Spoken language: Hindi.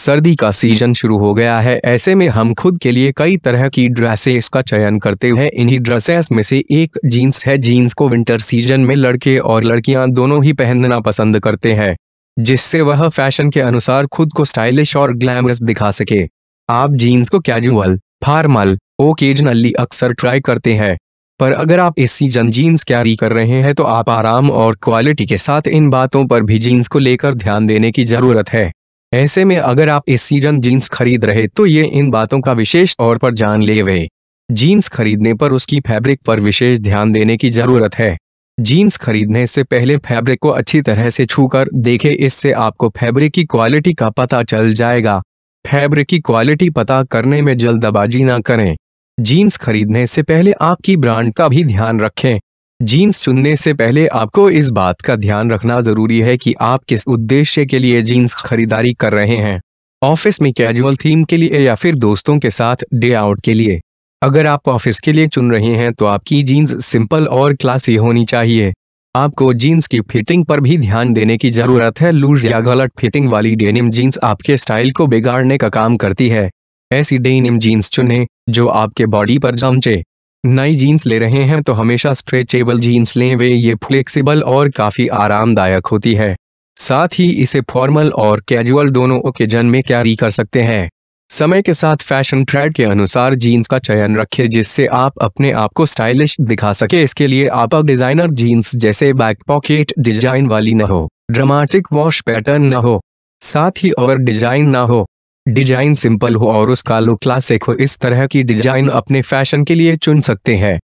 सर्दी का सीजन शुरू हो गया है ऐसे में हम खुद के लिए कई तरह की ड्रेसेस का चयन करते हैं इन्हीं ड्रेसेस में से एक जीन्स है जीन्स को विंटर सीजन में लड़के और लड़कियां दोनों ही पहनना पसंद करते हैं जिससे वह फैशन के अनुसार खुद को स्टाइलिश और ग्लैमरस दिखा सके आप जीन्स को कैजुअल फार्मल ओकेजनली अक्सर ट्राई करते हैं पर अगर आप इस सीजन जीन्स कैरी कर रहे हैं तो आप आराम और क्वालिटी के साथ इन बातों पर भी जीन्स को लेकर ध्यान देने की जरूरत है ऐसे में अगर आप इस सीजन जीन्स खरीद रहे तो ये इन बातों का विशेष तौर पर जान ले वे जीन्स खरीदने पर उसकी फैब्रिक पर विशेष ध्यान देने की जरूरत है जीन्स खरीदने से पहले फैब्रिक को अच्छी तरह से छूकर देखें इससे आपको फैब्रिक की क्वालिटी का पता चल जाएगा फैब्रिक की क्वालिटी पता करने में जल्दबाजी ना करें जीन्स खरीदने से पहले आपकी ब्रांड का भी ध्यान रखें जीन्स चुनने से पहले आपको इस बात का ध्यान रखना जरूरी है कि आप किस उद्देश्य के लिए जीन्स खरीदारी कर रहे हैं ऑफिस में कैजुअल थीम के लिए या फिर दोस्तों के साथ डे आउट के लिए अगर आप ऑफिस के लिए चुन रहे हैं तो आपकी जीन्स सिंपल और क्लासी होनी चाहिए आपको जीन्स की फिटिंग पर भी ध्यान देने की जरूरत है लूज या गलत फिटिंग वाली डेनिम जीन्स आपके स्टाइल को बिगाड़ने का काम करती है ऐसी डेनिम जीन्स चुनें जो आपके बॉडी पर जमचे नई जीन्स ले रहे हैं तो हमेशा स्ट्रेचेबल जीन्स लें वे ये फ्लेक्सिबल और काफ़ी आरामदायक होती है साथ ही इसे फॉर्मल और कैजुअल दोनों ओकेजन में कैरी कर सकते हैं समय के साथ फैशन ट्रेड के अनुसार जीन्स का चयन रखें जिससे आप अपने आप को स्टाइलिश दिखा सके इसके लिए आप डिजाइनर जीन्स जैसे बैक पॉकेट डिजाइन वाली न हो ड्रामेटिक वॉश पैटर्न न हो साथ ही ओवर डिजाइन ना हो डिजाइन सिंपल हो और उसका लुक क्लासिक हो इस तरह की डिजाइन अपने फैशन के लिए चुन सकते हैं